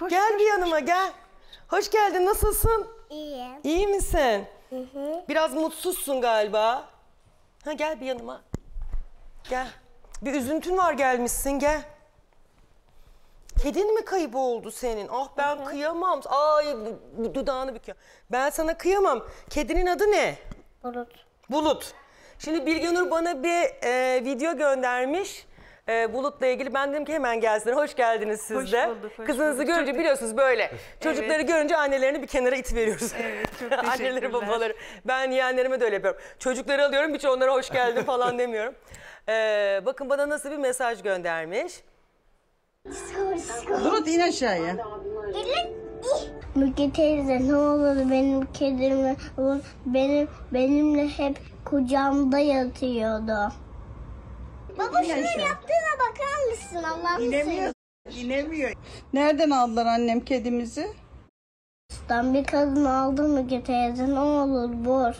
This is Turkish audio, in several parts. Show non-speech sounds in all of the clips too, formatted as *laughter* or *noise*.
Hoş gel hoş, bir yanıma hoş. gel. Hoş geldin nasılsın? İyiyim. İyi misin? Hı hı. Biraz mutsuzsun galiba. Ha gel bir yanıma. Gel. Bir üzüntün var gelmişsin gel. Kedin mi kaybı oldu senin? Ah ben hı hı. kıyamam. Ay dudağını büküyor. Ben sana kıyamam. Kedinin adı ne? Bulut. Bulut. Şimdi Bilgenur bana bir e, video göndermiş e, Bulut'la ilgili ben dedim ki hemen gelsinler. Hoş geldiniz siz hoş de. Bulduk, hoş Kızınızı bulduk. görünce çok... biliyorsunuz böyle. Evet. Çocukları görünce annelerini bir kenara it veriyoruz. Evet çok *laughs* Anneleri babaları. Ben yeğenlerime de öyle yapıyorum. Çocukları alıyorum hiç onlara hoş geldin falan *laughs* demiyorum. Ee, bakın bana nasıl bir mesaj göndermiş. Bulut in aşağıya. Gelin. Müge teyze ne olur benim kedimi benim benimle hep kucağımda yatıyordu. Baba şunun yaptığına bakar mısın Allah'ını İnemiyor. İnemiyor. Nereden aldılar annem kedimizi? Ben bir kadın aldım Müge teyze ne olur bor.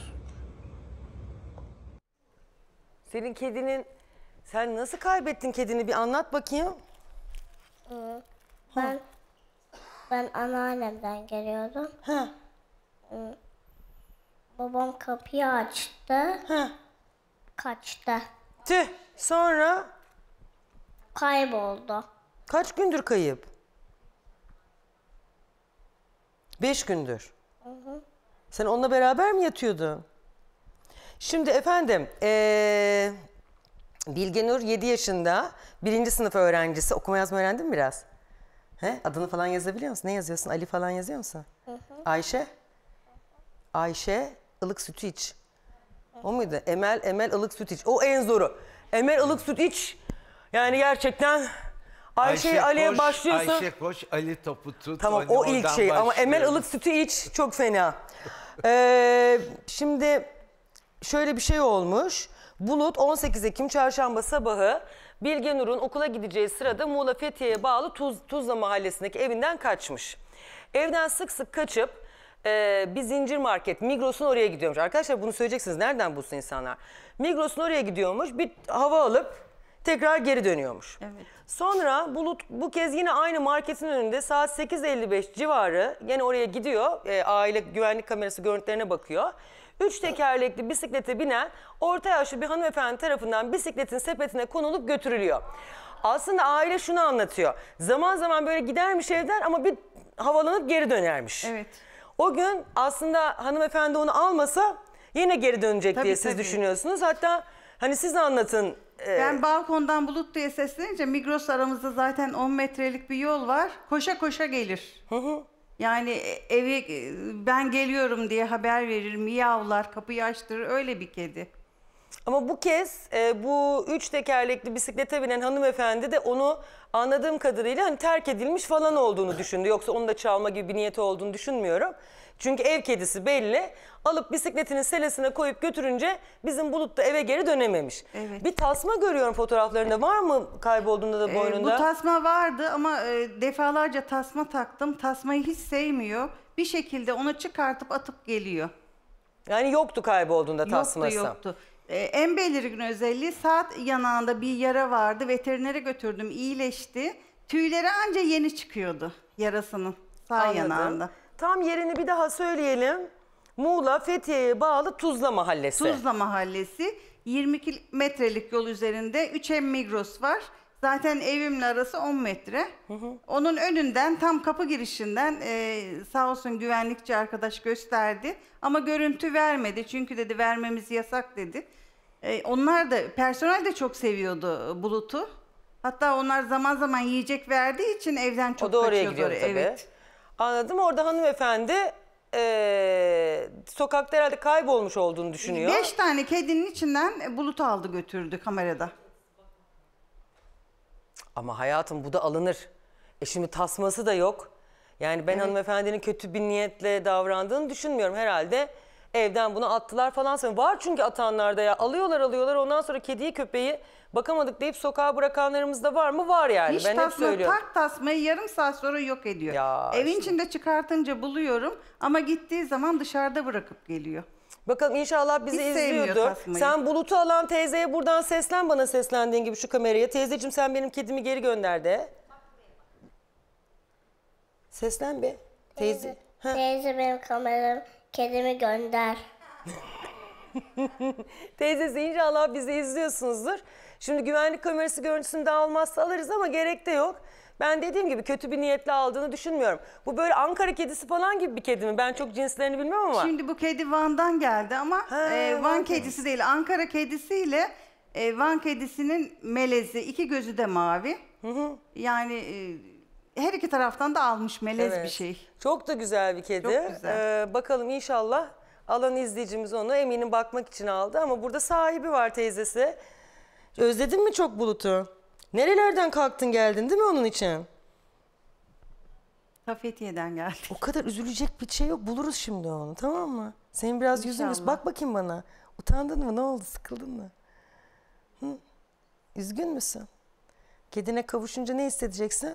Senin kedinin... Sen nasıl kaybettin kedini bir anlat bakayım. Hı. Ben ben anneannemden geliyordum. Ha. Babam kapıyı açtı. Ha. Kaçtı. Tüh. Sonra? Kayboldu. Kaç gündür kayıp? Beş gündür. Hı hı. Sen onunla beraber mi yatıyordun? Şimdi efendim, ee, Bilgenur 7 yaşında, birinci sınıf öğrencisi. Okuma yazma öğrendin mi biraz? He? Adını falan yazabiliyor musun? Ne yazıyorsun? Ali falan yazıyor musun? Hı hı. Ayşe? Ayşe, ılık sütü iç. O muydu? Emel, Emel ılık süt iç. O en zoru. Emel ılık süt iç. Yani gerçekten Ayşe, Ayşe Ali'ye Koç, başlıyorsun. Ayşe Koç, Ali topu tut. Tamam hani o ilk şey ama Emel ılık sütü iç çok fena. ee, şimdi şöyle bir şey olmuş. Bulut 18 Ekim çarşamba sabahı Bilge Nur'un okula gideceği sırada Muğla Fethiye'ye bağlı Tuz, Tuzla mahallesindeki evinden kaçmış. Evden sık sık kaçıp e, bir zincir market Migros'un oraya gidiyormuş. Arkadaşlar bunu söyleyeceksiniz nereden bulsun insanlar? Migros'un oraya gidiyormuş bir hava alıp tekrar geri dönüyormuş. Evet. Sonra Bulut bu kez yine aynı marketin önünde saat 8.55 civarı yine oraya gidiyor. E, aile güvenlik kamerası görüntülerine bakıyor. Üç tekerlekli bisiklete binen orta yaşlı bir hanımefendi tarafından bisikletin sepetine konulup götürülüyor. Aslında aile şunu anlatıyor. Zaman zaman böyle gidermiş evden ama bir havalanıp geri dönermiş. Evet. O gün aslında hanımefendi onu almasa yine geri dönecek tabii, diye siz tabii. düşünüyorsunuz. Hatta hani siz anlatın. E... Ben balkondan bulut diye seslenince Migros aramızda zaten 10 metrelik bir yol var. Koşa koşa gelir. Hı hı. Yani e, evi e, ben geliyorum diye haber verir, miyavlar, kapıyı açtırır öyle bir kedi. Ama bu kez e, bu üç tekerlekli bisiklete binen hanımefendi de onu anladığım kadarıyla hani terk edilmiş falan olduğunu düşündü. Yoksa onu da çalma gibi bir niyeti olduğunu düşünmüyorum. Çünkü ev kedisi belli. Alıp bisikletinin selesine koyup götürünce bizim Bulut da eve geri dönememiş. Evet. Bir tasma görüyorum fotoğraflarında. Var mı kaybolduğunda da ee, boynunda? Ee, bu tasma vardı ama e, defalarca tasma taktım. Tasmayı hiç sevmiyor. Bir şekilde onu çıkartıp atıp geliyor. Yani yoktu kaybolduğunda tasması. Yoktu yoktu. Ee, en belirgin özelliği saat yanağında bir yara vardı. Veterinere götürdüm, iyileşti. Tüyleri anca yeni çıkıyordu yarasının sağ Anladım. yanağında. Tam yerini bir daha söyleyelim. Muğla, Fethiye'ye bağlı Tuzla Mahallesi. Tuzla Mahallesi. 20 metrelik yol üzerinde 3M Migros var. Zaten evimle arası 10 metre. Onun önünden tam kapı girişinden e, sağ olsun güvenlikçi arkadaş gösterdi. Ama görüntü vermedi çünkü dedi vermemiz yasak dedi. E, onlar da personel de çok seviyordu Bulut'u. Hatta onlar zaman zaman yiyecek verdiği için evden çok o da oraya gidiyor tabii. Evet. Anladım. Orada hanımefendi e, sokakta herhalde kaybolmuş olduğunu düşünüyor. Beş tane kedinin içinden Bulut aldı götürdü kamerada. Ama hayatım bu da alınır. E şimdi tasması da yok. Yani ben evet. hanımefendinin kötü bir niyetle davrandığını düşünmüyorum herhalde. Evden bunu attılar falan. Var çünkü atanlarda ya alıyorlar alıyorlar ondan sonra kediyi köpeği bakamadık deyip sokağa bırakanlarımız da var mı? Var yani. Hiç ben hep söylüyorum. tak tasmayı yarım saat sonra yok ediyor. Ya Evin işte. içinde çıkartınca buluyorum ama gittiği zaman dışarıda bırakıp geliyor. Bakalım inşallah bizi Hiç izliyordur. Sen bulutu alan teyzeye buradan seslen bana seslendiğin gibi şu kameraya. Teyzeciğim sen benim kedimi geri gönder de. Seslen be. Teyze. Teyze, benim kameram kedimi gönder. *laughs* Teyzesi inşallah bizi izliyorsunuzdur. Şimdi güvenlik kamerası görüntüsünü daha olmazsa alırız ama gerek de yok. Ben dediğim gibi kötü bir niyetle aldığını düşünmüyorum. Bu böyle Ankara kedisi falan gibi bir kedi mi? Ben çok cinslerini bilmiyorum ama. Şimdi bu kedi Van'dan geldi ama Ha, e, Van Van kedisi değil Ankara kedisiyle e, Van kedisinin melezi iki gözü de mavi. Yani e, her iki taraftan da almış melez Evet. bir şey. Çok da güzel bir kedi. Çok güzel. Ee, bakalım inşallah alan izleyicimiz onu eminim bakmak için aldı ama burada sahibi var teyzesi. Özledin mi çok bulutu? Nerelerden kalktın geldin değil mi onun için? Safetiye'den geldik. O kadar üzülecek bir şey yok. Buluruz şimdi onu tamam mı? Senin biraz yüzün yüz. Bak bakayım bana. Utandın mı? Ne oldu? Sıkıldın mı? Hı? Üzgün müsün? Kedine kavuşunca ne hissedeceksin?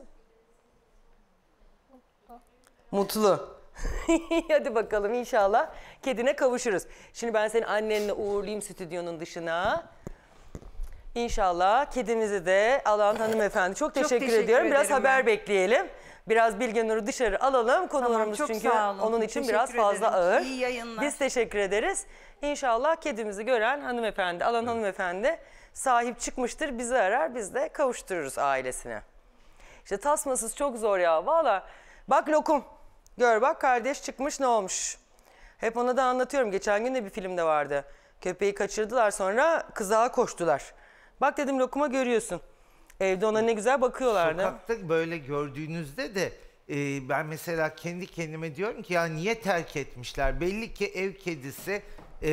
Mutlu. *laughs* Hadi bakalım inşallah kedine kavuşuruz. Şimdi ben senin annenle uğurlayayım stüdyonun dışına. İnşallah kedimizi de alan hanımefendi. Çok teşekkür, çok teşekkür ediyorum. Biraz ben. haber bekleyelim. Biraz Bilge Nur'u dışarı alalım. Konularımız tamam, çünkü onun için teşekkür biraz ederim. fazla ağır. İyi yayınlar. Biz teşekkür ederiz. İnşallah kedimizi gören hanımefendi, alan evet. hanımefendi sahip çıkmıştır. Bizi arar, biz de kavuştururuz ailesine. İşte tasmasız çok zor ya. Valla bak lokum. Gör bak kardeş çıkmış ne olmuş. Hep ona da anlatıyorum. Geçen gün de bir filmde vardı. Köpeği kaçırdılar sonra kızağa koştular. Bak dedim lokuma görüyorsun. Evde ona ne güzel bakıyorlardı. Sokakta böyle gördüğünüzde de e, ben mesela kendi kendime diyorum ki ya niye terk etmişler? Belli ki ev kedisi e,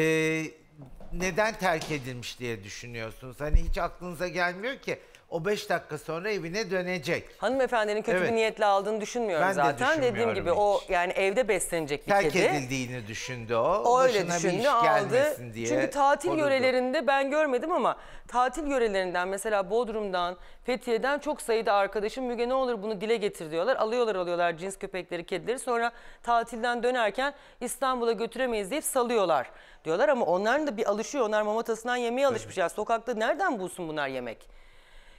neden terk edilmiş diye düşünüyorsunuz. Hani hiç aklınıza gelmiyor ki o 5 dakika sonra evine dönecek. Hanımefendinin kötü Evet. bir niyetle aldığını düşünmüyorum Ben de zaten. Dediğim düşünmüyorum gibi o yani evde beslenecek bir Terk kedi. edildiğini düşündü o. O öyle Başına bir düşündü iş aldı. diye. Çünkü tatil korudu. yörelerinde ben görmedim ama tatil yörelerinden mesela Bodrum'dan, Fethiye'den çok sayıda arkadaşım Müge ne olur bunu dile getir diyorlar. Alıyorlar alıyorlar cins köpekleri, kedileri. Sonra tatilden dönerken İstanbul'a götüremeyiz deyip salıyorlar diyorlar. Ama onların da bir alışıyor. Onlar mamatasından yemeye alışmış. Ya sokakta nereden bulsun bunlar yemek?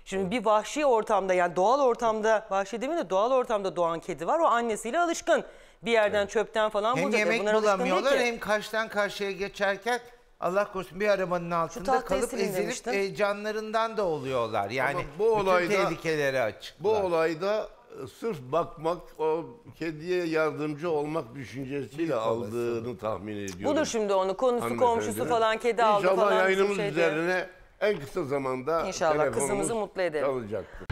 Şimdi bir vahşi ortamda yani doğal ortamda vahşi demeyeyim de doğal ortamda doğan kedi var. O annesiyle alışkın. Bir yerden çöpten falan Hem burada. yemek bulamıyorlar hem karşıdan karşıya geçerken Allah korusun bir arabanın altında kalıp ezilip e, canlarından da oluyorlar. Yani Ama bu olayda- bütün tehlikeleri açık. Bu olayda e, sırf bakmak, o kediye yardımcı olmak düşüncesiyle aldığını tahmin ediyorum. Budur şimdi onu konusu komşusu falan kedi aldı İnşallah falan. yayınımız üzerine en kısa zamanda İnşallah kızımızı mutlu edelim. Çalacaktır.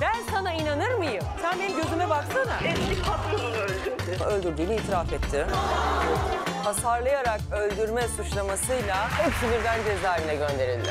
Ben sana inanır mıyım? Sen benim gözüme baksana. Eski patronunu öldürdü. Öldürdüğünü itiraf etti. Hasarlayarak öldürme suçlamasıyla hepsi birden cezaevine gönderildi.